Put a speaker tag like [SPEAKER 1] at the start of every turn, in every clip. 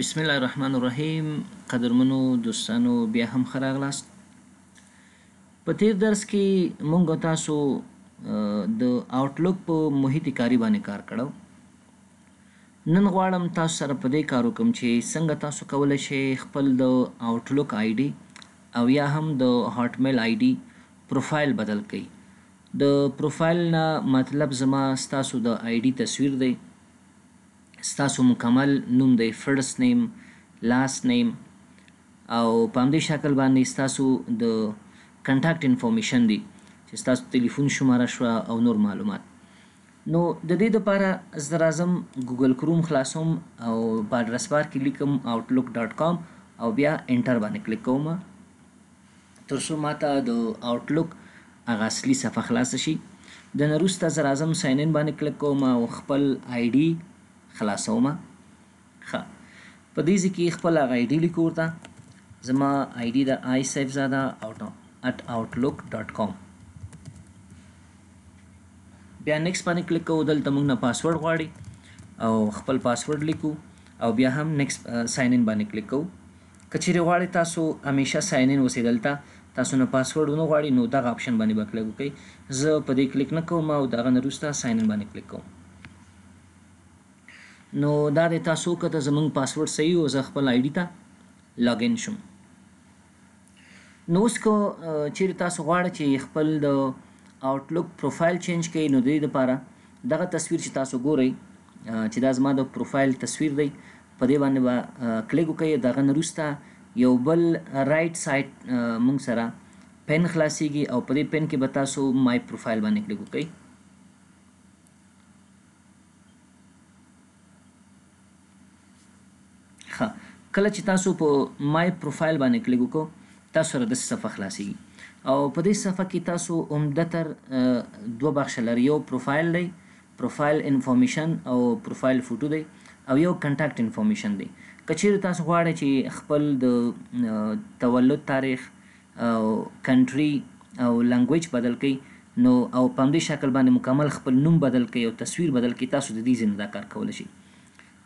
[SPEAKER 1] بسم الله الرحمن الرحیم قدرمنو دوستانو بیا هم خراغلاست په تیر درس کې مونږ تاسو د آوټلوک په محیط کاری باندې کار کړو نن غواړم تاسو سره په دې کار وکم چې څنګه تاسو کولای شئ خپل د آوټلوک آی ډي او یا هم د هاټمیل آی ډي پروفایل بدل کړئ د پروفایل نه مطلب زما ستاسو د آی ډي تصویر دی ستاسو مکمل نوم دی فرست نیم لاست نیم او په همدې شکل باندې ستاسو د کنټاکټ انفارمیشن دی چې ستاسو ټلیفون شماره شو او نور معلومات نو د دې لپاره زه راځم ګوګل کروم خلاصوم او په ادرس بار کې لیکم outlook.com او بیا انټر باندې کلیک کوم تر څو ماته د outlook هغه اصلي صفحه خلاص شي د نروسته زه راځم ساين ان باندې کلیک کوم او خپل آی ډي خلاصوم خ په دې ځکه خپل آی ډی لیکور تا زما آی ډی د آی سیف زاده outlook.com بیا نیکس باندې کلیک کوو دلته موږ نه پاسورډ غواړي او خپل پاسورډ لیکو او بیا هم نیکس ساين ان باندې کلیک کوو کچېره غواړي تاسو همیشه ساين ان وسیدلته تاسو نه پاسورډ ونه غواړي نو دا اپشن باندې بکلیک وکړئ زه په دې کلیک نه کوم او دا غن وروسته ساين ان باندې کلیک کوم نو دا د تاسو کته زمونږ پاسورډ صحیح او زه خپل آی ډی ته لاګین شم نو اوس کو چیرې تاسو غواړئ چې خپل د آوټلوک پروفایل چینج کړئ نو دې لپاره دغه تصویر چې تاسو ګورئ چې دا زما د پروفایل تصویر دی په دې باندې به کلیک وکړئ دغه نروسته یو بل رائټ سایډ مونږ سره پین خلاصيږي او په دې پین کې به تاسو مای پروفایل باندې کلیک وکړئ کله چې تاسو په مای پروفایل باندې کلیک وکړو تاسو را د صفحه خلاصيږي او په دې صفحه کې تاسو عمده تر دوه بخش لري یو پروفایل دی پروفایل انفارمیشن او پروفایل فوټو دی او یو کنټاکټ انفارمیشن دی کچیر تاسو غواړئ چې خپل د تولد تاریخ او کنټري او لانګویج بدل کړئ نو او په دې شکل باندې مکمل خپل نوم بدل کړئ او تصویر بدل کړئ تاسو د دې ځینې دا کار کولای شئ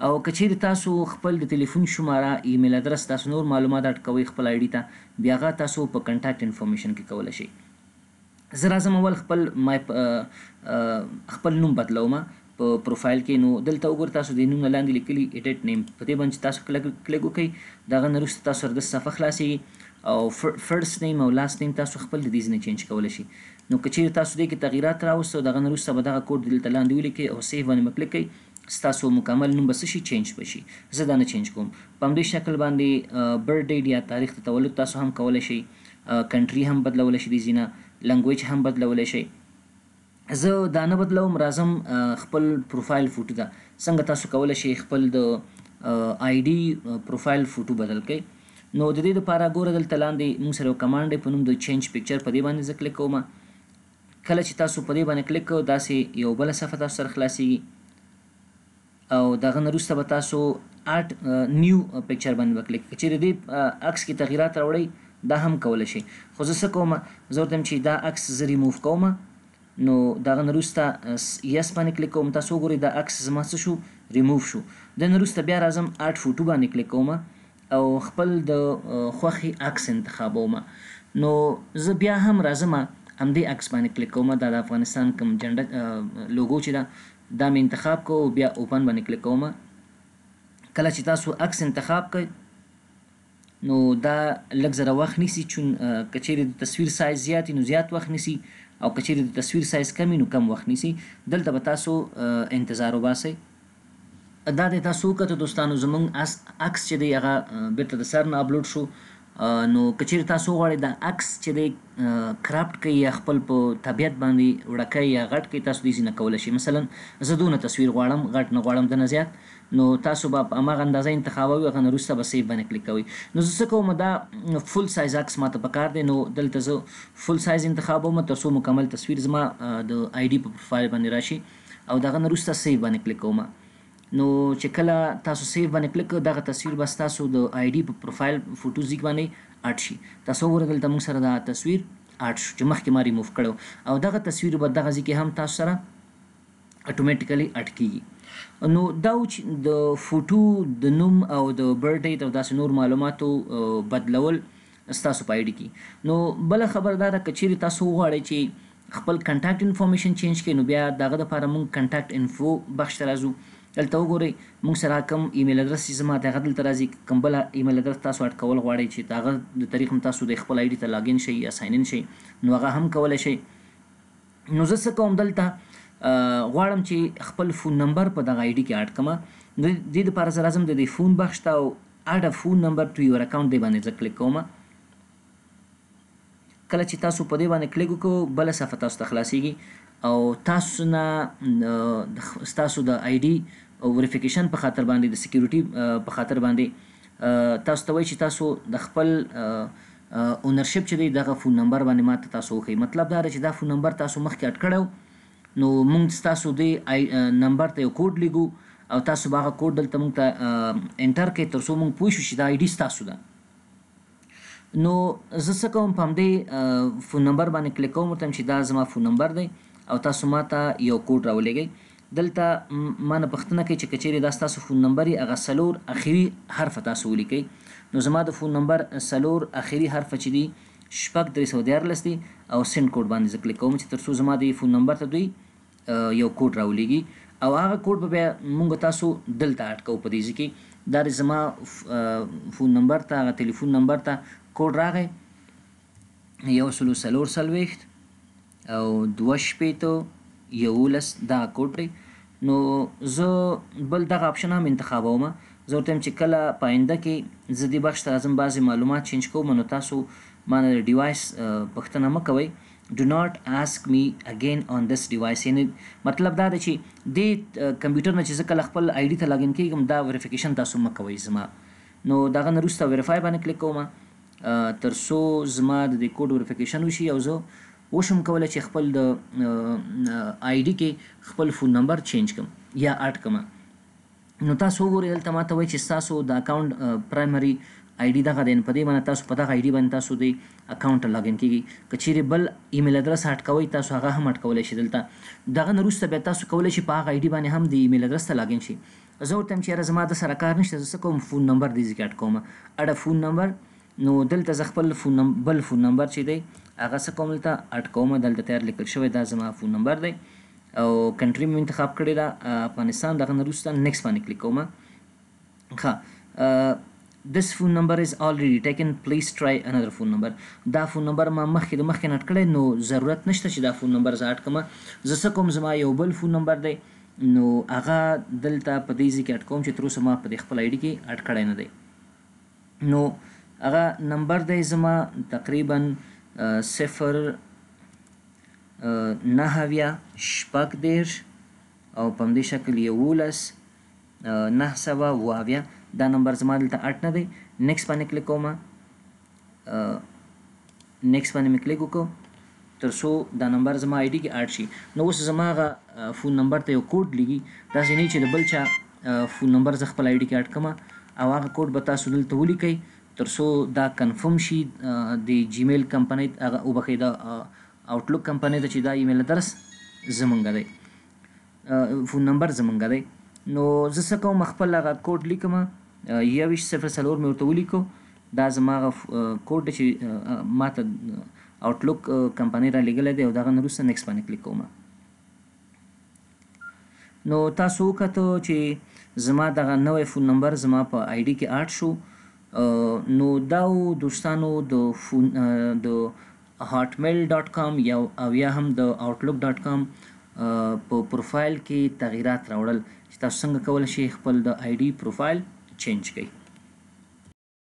[SPEAKER 1] او کچیر تاسو خپل د ټلیفون شماره ایمیل ادرس تاسو نور معلومات اډ کوئ خپل آیډی ته بیا غا تاسو په کنټاکټ انفارمیشن کې کول شي زه راځم اول خپل ما خپل نوم بدلوم په پروفایل کې نو دلته وګور تاسو د نوم لاندې لیکلي اډیټ نیم په دې باندې تاسو کلیک وکړئ دا غن رسته تاسو سره د صفحه خلاصې او فرست نیم او لاست نیم تاسو خپل د دې نه چینج کول شي نو کچیر تاسو دې کې تغیرات راوستو دا غن رسته به دا کوډ دلته لاندې ولیکي او سیو باندې کلیک کړئ ستاسو مکمل نوم بس شي چینج بشي زه دا نه چینج کوم په همدې شکل باندې برث ډیټ یا تاریخ د تولد تاسو هم کولای شئ کنټري هم بدلول شي زینا لنګویج هم بدلول شي زه دا نه بدلوم راځم خپل پروفایل فوټو دا څنګه تاسو کولای شئ خپل د آی ډي پروفایل فوټو بدل کړئ نو د دې لپاره ګوره دلته لاندې موږ سره یو کمانډ په نوم د چینج پکچر په دې باندې ځکه کلیک کوم کله چې تاسو په دې باندې کلیک کوئ داسې یو بل صفحه تاسو سره خلاصيږي او دغه نه وروسته به تاسو ارت نیو پکچر باندې وکلیک چې دې عکس کې تغیرات راوړی دا هم کول شي خو زه څه کوم زه ورته چې دا عکس زه ریموف کوم نو دغه نه وروسته یس باندې کلیک کوم تاسو ګورئ دا عکس زما څه شو ریموف شو د نه وروسته بیا راځم ارت فوټو باندې کلیک کوم او خپل د خوخي عکس انتخابوم نو زه بیا هم راځم همدې عکس باندې کلیک کوم دا د افغانستان کوم جنډه لوګو چې دا دا مې انتخاب کو بیا اوپن باندې کلیک کوم کله چې تاسو عکس انتخاب کړئ نو دا لږ زره وخت نیسی چون کچېری د تصویر سایز زیات نو زیات وخت نیسی او کچېری د تصویر سایز کم نو کم وخت نیسی دلته به تاسو انتظار وباسئ دا د تاسو کته دوستانو زمونږ عکس چې دی هغه بیرته د سر نه اپلوډ شو نو کچیر تاسو غواړئ دا عکس چې دی کرافت کوي یا خپل په طبیعت باندې وړکای یا غټ کوي تاسو دې نه کول شي مثلا زه دونه تصویر غواړم غټ نه غواړم د نه زیات نو تاسو به په هغه اندازې انتخابوي هغه نه وروسته به سیف باندې کلیک کوئ نو زه کوم دا فول سایز عکس ماته پکار دی نو دلته زه فول سایز انتخابوم ترڅو مکمل تصویر زما د آی ډي په پروفایل باندې راشي او دغه نه وروسته سیف باندې کلیک کوم نو چې کله تاسو سیو باندې کلک دغه تصویر بس تاسو د آی ډی په پروفایل فوټو زیک باندې اډ شي تاسو ورغل تم سره دا تصویر اډ شو چې مخکې ما ریموف کړو او دغه تصویر به دغه ځکه هم تاسو سره اټومیټیکلی اډ کیږي نو دا چې د فوټو د نوم او د برډ ډیټ او داسې نور معلوماتو بدلول تاسو پایډ کی نو بل خبردار کچېری تاسو غواړئ چې خپل کنټاکټ انفارمیشن چینج کړئ نو بیا دغه د لپاره مونږ کنټاکټ انفو بخش ترازو دلته وګورئ موږ سره کوم ایمیل ادرس چې زما ته غدل ترازی کوم بل ایمیل ادرس تاسو اډ کول غواړئ چې داغه د طریق تاسو د خپل آی ډی ته لاګین شئ یا ساين ان شئ نو هغه هم کولای شئ نو زه څه کوم دلته غواړم چې خپل فون نمبر په دغه آی ډی کې اډ کما د دې لپاره زه راځم د فون بخښ ته او اډ ا فون نمبر ټو یور اکاؤنٹ دی باندې زه کلیک کوم کله چې تاسو په دې باندې کلیک وکړو بل صفحه تاسو ته خلاصيږي او تاسو نه تاسو د آی ډي ویریفیکیشن په خاطر باندې د سکیورټي په خاطر باندې تاسو ته وایي چې تاسو د خپل اونرشپ چې دی دغه فون نمبر باندې ماته تاسو خو مطلب دا چې دا فون نمبر تاسو مخکې اټ کړو نو موږ تاسو دی نمبر ته یو کوډ لګو او تاسو باغه کوډ دلته موږ ته انټر کې ترسو موږ پوښیو چې دا آی ډي تاسو ده نو زه څه کوم په همدې فون نمبر باندې کلیک کوم ته چې دا زما فون نمبر دی او تاسو ما ته تا یو کوډ راولېږئ دلته ما نه پوښتنه کوي چې کچېرې دا ستاسو فون نمبر یې هغه څلور اخري حرف تاسو ولیکئ نو زما د فون نمبر څلور اخري حرف چې دی شپږ درې سوه دیارلس دی او سند کوډ باندې زه کلیک کوم چې تر څو زما د فون نمبر ته دوی یو کوډ راولېږي او هغه کوډ به بیا موږ تاسو دلته اډ کوو په دې کې دا زما فون نمبر ته هغه ټلیفون نمبر ته کوډ راغی یو سلو څلور څلوېښت او دوه شپېته یولس دغه کوډ دی نو زه بل دغه آپشن هم انتخابوم زه ورته وایم چې کله په آینده کې زه دې بخش ته راځم بعضې معلومات چینج کوم نو تاسو ما نه د ډیوایس پوښتنه مه کوئ do not ask me again on this device یعنی مطلب دا دی چې د کمپیوټر نه چې زه کله خپل آی ډي ته لاګین کېږم دا ویریفیکیشن تاسو مه کوئ زما نو دغه نه وروسته ویریفای باندې کلیک کوم تر څو زما د دې کوډ ویریفیکیشن وشي او زه وشم کولای چې خپل د آی ډی کې خپل فون نمبر چینج کم یا اډ کم نو تاسو وګورئ هلته ماته وایي چې تاسو د اکاونټ پرایمري آی ډی دغه دین په دې باندې تاسو په دغه آی ډی باندې تاسو دی اکاونټ لاګین کیږي کچېرې بل ایمیل ادرس هټ کوي تاسو هغه هم هټ کولای شئ دلته دغه نروسته بیا تاسو کولای شئ په هغه آی ډی باندې هم د ایمیل ادرس ته لاګین شئ زه ورته هم چېرې زما د سره کار نشته زه کوم فون نمبر دې ځکه اډ کوم اډه فون نمبر نو دلته زه خپل فون نمبر بل فون نمبر چې دی هغه څه کوم دلته اډ کوم دلته تیار لیکل شوی دا زما فون نمبر دی او کنټري مې انتخاب کړی دا افغانستان دغه نه وروسته نیکس باندې کلیک کوم ښه this phone number is already taken please try another phone number دا فون نمبر ما مخکې د مخکې نټ کړی نو ضرورت نشته چې دا فون نمبر زه اډ کړم زه څه کوم زما یو بل فون نمبر دی نو هغه دلته په دې ځای کې اډ کوم چې تر اوسه ما په دې خپل آی ډي کې اډ کړی نه دی نو هغه نمبر دی زما تقریبا صفر نه اویا شپږ دېرش او په همدې شکل یولس نه سوه اوه اویا دا نمبر زما دلته اټ نه دی نیکس باندې کلیک کوم نیکس باندې مې کلیک وکړو تر څو دا نمبر زما آی ډي کې اډ شي نو اوس زما هغه فون نمبر ته یو کوډ لګي داسې نه چې د بل چا فون نمبر زه خپل آی ډي کې اډ کړم او هغه کوډ به تاسو دلته ولیکئ ترسو دا کنفرم شي د جیمیل کمپنۍ هغه وبخې دا آوټلوک کمپنۍ ته چې دا ایمیل درس زمونږ دی فون نمبر زمونږ دی نو زه څه کوم خپل هغه کوډ لیکم یویشت صفر څلور مې ورته ولیکو دا زما هغه کوډ چې ما ته آوټلوک کمپنۍ را لېږلی دی او دغه نه وروسته نیکس باندې کلیک کوم نو تاسو وکته چې زما دغه نوې فون نمبر زما په آی ډي کې اډ شو نو دا دوستانو د فون د hotmail.com یا او یا هم د outlook.com په پروفایل کې تغیرات راوړل چې تاسو څنګه کول شي خپل د آی ډی پروفایل چینج کړئ